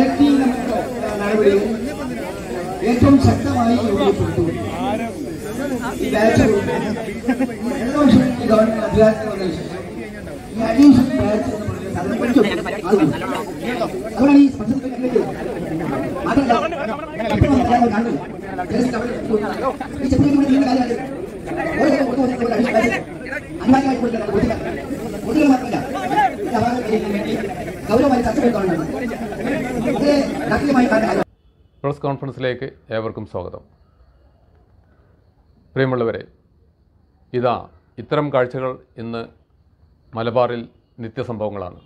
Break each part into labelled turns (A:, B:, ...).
A: ക്ലാരിറ്റിയിൽ നമുക്ക് ഏറ്റവും ശക്തമായി യോഗപ്പെടുത്തുകയും ഗവൺമെന്റ് അധികാരത്തിൽ വന്ന ശേഷം ഈ അഡീഷണൽ ബാച്ച് എന്ന് പറയുന്നത് അതുകൊണ്ടാണ് ഈ സ്പെഷ്യൽ മാത്രമല്ല ഈ ചെറിയ കാര്യമാണ് ഓരോ പ്രസ് കോൺഫറൻസിലേക്ക് ഏവർക്കും സ്വാഗതം പ്രിയമുള്ളവരെ ഇതാ ഇത്തരം കാഴ്ചകൾ ഇന്ന് മലബാറിൽ നിത്യസംഭവങ്ങളാണ്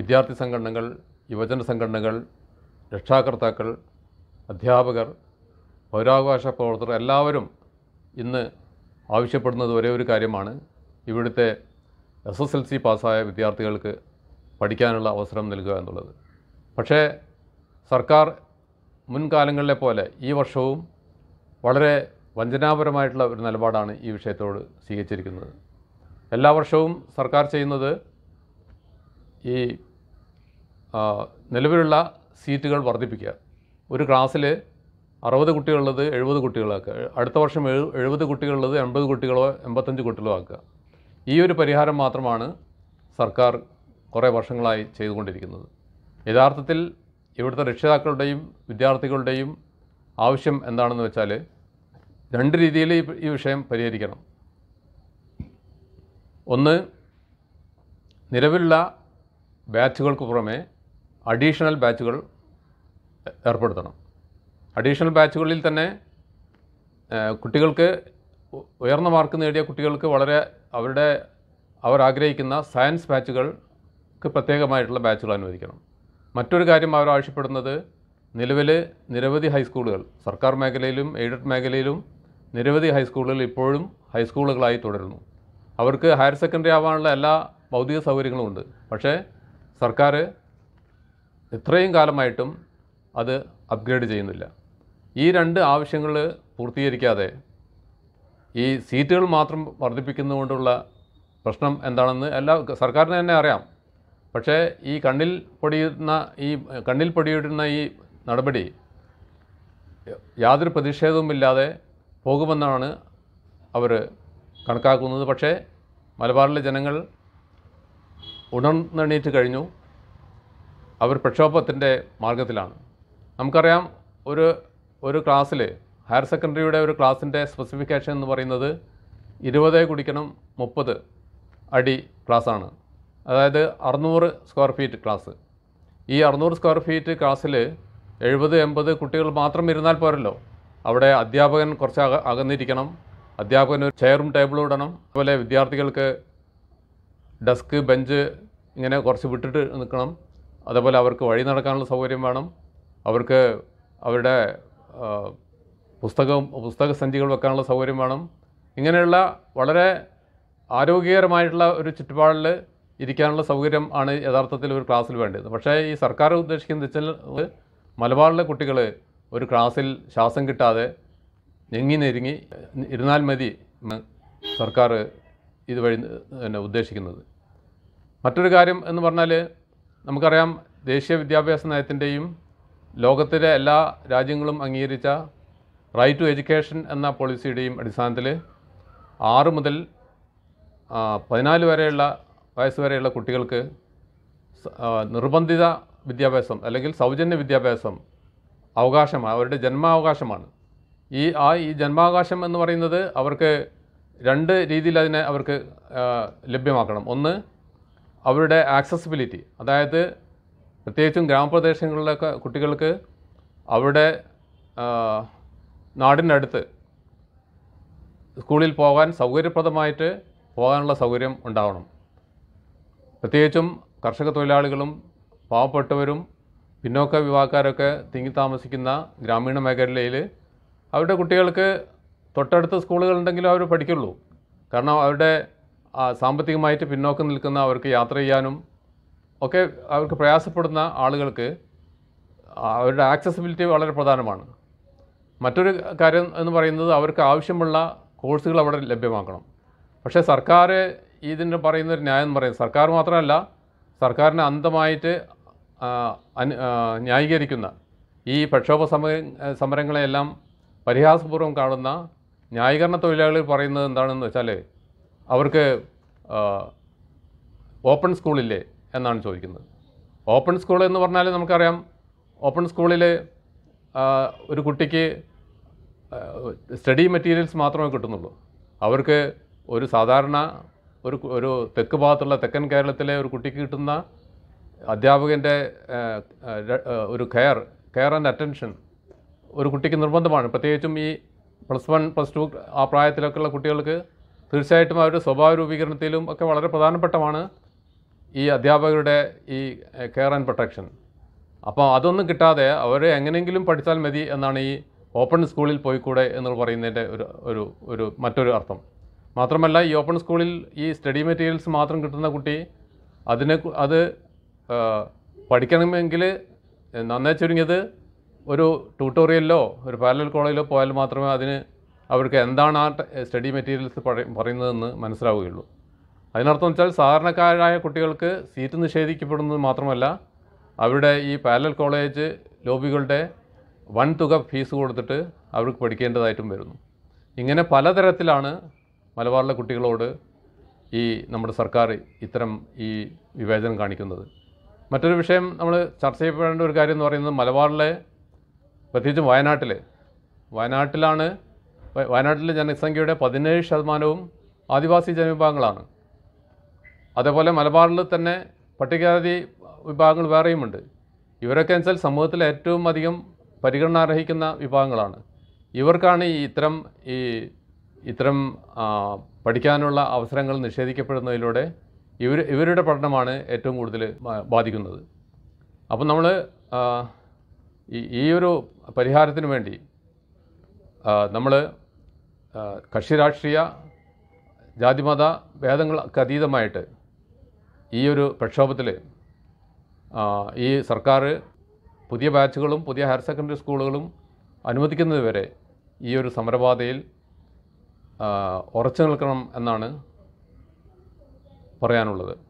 A: വിദ്യാർത്ഥി സംഘടനകൾ യുവജന സംഘടനകൾ രക്ഷാകർത്താക്കൾ അധ്യാപകർ പൗരാവകാശ പ്രവർത്തകർ എല്ലാവരും ഇന്ന് ആവശ്യപ്പെടുന്നത് ഒരേ ഒരു കാര്യമാണ് ഇവിടുത്തെ എസ് എസ് എൽ സി പാസ്സായ വിദ്യാർത്ഥികൾക്ക് പഠിക്കാനുള്ള അവസരം നൽകുക എന്നുള്ളത് പക്ഷേ സർക്കാർ മുൻകാലങ്ങളിലെ പോലെ ഈ വർഷവും വളരെ വഞ്ചനാപരമായിട്ടുള്ള ഒരു നിലപാടാണ് ഈ വിഷയത്തോട് സ്വീകരിച്ചിരിക്കുന്നത് എല്ലാ വർഷവും സർക്കാർ ചെയ്യുന്നത് ഈ നിലവിലുള്ള സീറ്റുകൾ വർദ്ധിപ്പിക്കുക ഒരു ക്ലാസ്സിൽ അറുപത് കുട്ടികളുള്ളത് എഴുപത് കുട്ടികളാക്കുക അടുത്ത വർഷം എഴു എഴുപത് കുട്ടികളുള്ളത് എൺപത് കുട്ടികളോ എൺപത്തഞ്ച് കുട്ടികളോ ആക്കുക ഈ ഒരു പരിഹാരം മാത്രമാണ് സർക്കാർ കുറേ വർഷങ്ങളായി ചെയ്തുകൊണ്ടിരിക്കുന്നത് യഥാർത്ഥത്തിൽ ഇവിടുത്തെ രക്ഷിതാക്കളുടെയും വിദ്യാർത്ഥികളുടെയും ആവശ്യം എന്താണെന്ന് വെച്ചാൽ രണ്ട് രീതിയിൽ ഈ വിഷയം പരിഹരിക്കണം ഒന്ന് നിലവിലുള്ള ബാച്ചുകൾക്ക് പുറമെ അഡീഷണൽ ബാച്ചുകൾ ഏർപ്പെടുത്തണം അഡീഷണൽ ബാച്ചുകളിൽ തന്നെ കുട്ടികൾക്ക് ഉയർന്ന മാർക്ക് നേടിയ കുട്ടികൾക്ക് വളരെ അവരുടെ അവർ ആഗ്രഹിക്കുന്ന സയൻസ് ബാച്ചുകൾ പ്രത്യേകമായിട്ടുള്ള ബാച്ചുകൾ അനുവദിക്കണം മറ്റൊരു കാര്യം അവർ ആവശ്യപ്പെടുന്നത് നിലവിൽ നിരവധി ഹൈസ്കൂളുകൾ സർക്കാർ മേഖലയിലും എയ്ഡഡ് മേഖലയിലും നിരവധി ഹൈസ്കൂളുകൾ ഇപ്പോഴും ഹൈസ്കൂളുകളായി തുടരുന്നു അവർക്ക് ഹയർ സെക്കൻഡറി ആവാനുള്ള എല്ലാ ഭൗതിക സൗകര്യങ്ങളും ഉണ്ട് പക്ഷേ സർക്കാർ ഇത്രയും കാലമായിട്ടും അത് അപ്ഗ്രേഡ് ചെയ്യുന്നില്ല ഈ രണ്ട് ആവശ്യങ്ങൾ പൂർത്തീകരിക്കാതെ ഈ സീറ്റുകൾ മാത്രം വർദ്ധിപ്പിക്കുന്നതുകൊണ്ടുള്ള പ്രശ്നം എന്താണെന്ന് എല്ലാ സർക്കാരിന് തന്നെ അറിയാം പക്ഷേ ഈ കണ്ണിൽ പൊടിയുന്ന ഈ കണ്ണിൽ പൊടിയിടുന്ന ഈ നടപടി യാതൊരു ഇല്ലാതെ പോകുമെന്നാണ് അവർ കണക്കാക്കുന്നത് പക്ഷേ മലബാറിലെ ജനങ്ങൾ ഉണർന്നെണീറ്റ് കഴിഞ്ഞു അവർ പ്രക്ഷോഭത്തിൻ്റെ മാർഗത്തിലാണ് നമുക്കറിയാം ഒരു ഒരു ക്ലാസ്സിൽ ഹയർ സെക്കൻഡറിയുടെ ഒരു ക്ലാസ്സിൻ്റെ സ്പെസിഫിക്കേഷൻ എന്ന് പറയുന്നത് ഇരുപത് കുടിക്കണം മുപ്പത് അടി ക്ലാസ്സാണ് അതായത് അറുന്നൂറ് സ്ക്വയർ ഫീറ്റ് ക്ലാസ് ഈ അറുന്നൂറ് സ്ക്വയർ ഫീറ്റ് ക്ലാസ്സിൽ എഴുപത് എൺപത് കുട്ടികൾ മാത്രം ഇരുന്നാൽ പോരല്ലോ അവിടെ അധ്യാപകൻ കുറച്ച് അക അകന്നിരിക്കണം അധ്യാപകൻ ഒരു ചെയറും ടേബിളും ഇടണം അതുപോലെ വിദ്യാർത്ഥികൾക്ക് ഡെസ്ക് ബെഞ്ച് ഇങ്ങനെ കുറച്ച് വിട്ടിട്ട് നിൽക്കണം അതേപോലെ അവർക്ക് വഴി നടക്കാനുള്ള സൗകര്യം വേണം അവർക്ക് അവരുടെ പുസ്തകം പുസ്തക സഞ്ചികൾ വെക്കാനുള്ള സൗകര്യം വേണം ഇങ്ങനെയുള്ള വളരെ ആരോഗ്യകരമായിട്ടുള്ള ഒരു ചുറ്റുപാടിൽ ഇരിക്കാനുള്ള സൗകര്യം ആണ് യഥാർത്ഥത്തിൽ ഒരു ക്ലാസ്സിൽ വേണ്ടത് പക്ഷേ ഈ സർക്കാർ ഉദ്ദേശിക്കുന്നത് വെച്ചാൽ മലബാറിലെ കുട്ടികൾ ഒരു ക്ലാസ്സിൽ ശ്വാസം കിട്ടാതെ ഞെങ്ങി നെരുങ്ങി ഇരുന്നാൽ മതി സർക്കാർ ഇതുവഴി പിന്നെ ഉദ്ദേശിക്കുന്നത് മറ്റൊരു കാര്യം എന്ന് പറഞ്ഞാൽ നമുക്കറിയാം ദേശീയ വിദ്യാഭ്യാസ നയത്തിൻ്റെയും ലോകത്തിലെ എല്ലാ രാജ്യങ്ങളും അംഗീകരിച്ച റൈറ്റ് ടു എഡ്യൂക്കേഷൻ എന്ന പോളിസിയുടെയും അടിസ്ഥാനത്തിൽ ആറ് മുതൽ പതിനാല് വരെയുള്ള വയസ്സ് വരെയുള്ള കുട്ടികൾക്ക് നിർബന്ധിത വിദ്യാഭ്യാസം അല്ലെങ്കിൽ സൗജന്യ വിദ്യാഭ്യാസം അവകാശമാണ് അവരുടെ ജന്മാവകാശമാണ് ഈ ആ ഈ ജന്മാവകാശം എന്ന് പറയുന്നത് അവർക്ക് രണ്ട് രീതിയിൽ അതിനെ അവർക്ക് ലഭ്യമാക്കണം ഒന്ന് അവരുടെ ആക്സസിബിലിറ്റി അതായത് പ്രത്യേകിച്ചും ഗ്രാമപ്രദേശങ്ങളിലൊക്കെ കുട്ടികൾക്ക് അവരുടെ നാടിനടുത്ത് സ്കൂളിൽ പോകാൻ സൗകര്യപ്രദമായിട്ട് പോകാനുള്ള സൗകര്യം ഉണ്ടാവണം പ്രത്യേകിച്ചും കർഷക തൊഴിലാളികളും പാവപ്പെട്ടവരും പിന്നോക്ക വിഭാഗക്കാരൊക്കെ തിങ്ങി താമസിക്കുന്ന ഗ്രാമീണ മേഖലയിൽ അവരുടെ കുട്ടികൾക്ക് തൊട്ടടുത്ത സ്കൂളുകളുണ്ടെങ്കിലും അവർ പഠിക്കുള്ളൂ കാരണം അവരുടെ സാമ്പത്തികമായിട്ട് പിന്നോക്കം നിൽക്കുന്ന അവർക്ക് യാത്ര ചെയ്യാനും ഒക്കെ അവർക്ക് പ്രയാസപ്പെടുന്ന ആളുകൾക്ക് അവരുടെ ആക്സസിബിലിറ്റി വളരെ പ്രധാനമാണ് മറ്റൊരു കാര്യം എന്ന് പറയുന്നത് അവർക്ക് ആവശ്യമുള്ള കോഴ്സുകൾ അവിടെ ലഭ്യമാക്കണം പക്ഷേ സർക്കാർ ഇതിന് പറയുന്ന ഒരു ന്യായം എന്ന് പറയുന്നത് സർക്കാർ മാത്രമല്ല സർക്കാരിനെ അന്തമായിട്ട് ന്യായീകരിക്കുന്ന ഈ പ്രക്ഷോഭ സമര സമരങ്ങളെയെല്ലാം പരിഹാസപൂർവ്വം കാണുന്ന ന്യായീകരണ തൊഴിലാളികൾ പറയുന്നത് എന്താണെന്ന് വെച്ചാൽ അവർക്ക് ഓപ്പൺ സ്കൂളില്ലേ എന്നാണ് ചോദിക്കുന്നത് ഓപ്പൺ സ്കൂൾ എന്ന് പറഞ്ഞാൽ നമുക്കറിയാം ഓപ്പൺ സ്കൂളിൽ ഒരു കുട്ടിക്ക് സ്റ്റഡി മെറ്റീരിയൽസ് മാത്രമേ കിട്ടുന്നുള്ളൂ അവർക്ക് ഒരു സാധാരണ ഒരു ഒരു തെക്ക് ഭാഗത്തുള്ള തെക്കൻ കേരളത്തിലെ ഒരു കുട്ടിക്ക് കിട്ടുന്ന അധ്യാപകൻ്റെ ഒരു കെയർ കെയർ ആൻഡ് അറ്റൻഷൻ ഒരു കുട്ടിക്ക് നിർബന്ധമാണ് പ്രത്യേകിച്ചും ഈ പ്ലസ് വൺ പ്ലസ് ടു ആ ഉള്ള കുട്ടികൾക്ക് തീർച്ചയായിട്ടും അവരുടെ സ്വഭാവ രൂപീകരണത്തിലും ഒക്കെ വളരെ പ്രധാനപ്പെട്ടമാണ് ഈ അധ്യാപകരുടെ ഈ കെയർ ആൻഡ് പ്രൊട്ടക്ഷൻ അപ്പോൾ അതൊന്നും കിട്ടാതെ അവരെ എങ്ങനെയെങ്കിലും പഠിച്ചാൽ മതി എന്നാണ് ഈ ഓപ്പൺ സ്കൂളിൽ പോയിക്കൂടെ എന്ന് പറയുന്നതിൻ്റെ ഒരു ഒരു ഒരു മറ്റൊരു അർത്ഥം മാത്രമല്ല ഈ ഓപ്പൺ സ്കൂളിൽ ഈ സ്റ്റഡി മെറ്റീരിയൽസ് മാത്രം കിട്ടുന്ന കുട്ടി അതിനെ അത് പഠിക്കണമെങ്കിൽ നന്നായി ചുരുങ്ങിയത് ഒരു ട്യൂട്ടോറിയലിലോ ഒരു പാരലൽ കോളേജിലോ പോയാൽ മാത്രമേ അതിന് അവർക്ക് എന്താണ് ആ സ്റ്റഡി മെറ്റീരിയൽസ് പറയുന്നതെന്ന് മനസ്സിലാവുകയുള്ളൂ അതിനർത്ഥം വെച്ചാൽ സാധാരണക്കാരായ കുട്ടികൾക്ക് സീറ്റ് നിഷേധിക്കപ്പെടുന്നത് മാത്രമല്ല അവരുടെ ഈ പാരലൽ കോളേജ് ലോബികളുടെ വൻ തുക ഫീസ് കൊടുത്തിട്ട് അവർക്ക് പഠിക്കേണ്ടതായിട്ടും വരുന്നു ഇങ്ങനെ പലതരത്തിലാണ് മലബാറിലെ കുട്ടികളോട് ഈ നമ്മുടെ സർക്കാർ ഇത്തരം ഈ വിവേചനം കാണിക്കുന്നത് മറ്റൊരു വിഷയം നമ്മൾ ചർച്ച ചെയ്യപ്പെടേണ്ട ഒരു കാര്യം എന്ന് പറയുന്നത് മലബാറിലെ പ്രത്യേകിച്ചും വയനാട്ടിൽ വയനാട്ടിലാണ് വയനാട്ടിലെ ജനസംഖ്യയുടെ പതിനേഴ് ശതമാനവും ആദിവാസി ജനവിഭാഗങ്ങളാണ് അതേപോലെ മലബാറിൽ തന്നെ പട്ടികജാതി വിഭാഗങ്ങൾ വേറെയുമുണ്ട് ഇവരൊക്കെ വെച്ചാൽ സമൂഹത്തിൽ ഏറ്റവും അധികം പരിഗണന അർഹിക്കുന്ന വിഭാഗങ്ങളാണ് ഇവർക്കാണ് ഈ ഇത്തരം ഈ ഇത്തരം പഠിക്കാനുള്ള അവസരങ്ങൾ നിഷേധിക്കപ്പെടുന്നതിലൂടെ ഇവർ ഇവരുടെ പഠനമാണ് ഏറ്റവും കൂടുതൽ ബാധിക്കുന്നത് അപ്പം നമ്മൾ ഈ ഒരു പരിഹാരത്തിന് വേണ്ടി നമ്മൾ കക്ഷി രാഷ്ട്രീയ ജാതിമത ഭേദങ്ങൾക്ക് അതീതമായിട്ട് ഈ ഒരു പ്രക്ഷോഭത്തിൽ ഈ സർക്കാർ പുതിയ ബാച്ചുകളും പുതിയ ഹയർ സെക്കൻഡറി സ്കൂളുകളും അനുവദിക്കുന്നതുവരെ ഈ ഒരു സമരപാതയിൽ ഉറച്ചു നിൽക്കണം എന്നാണ് പറയാനുള്ളത്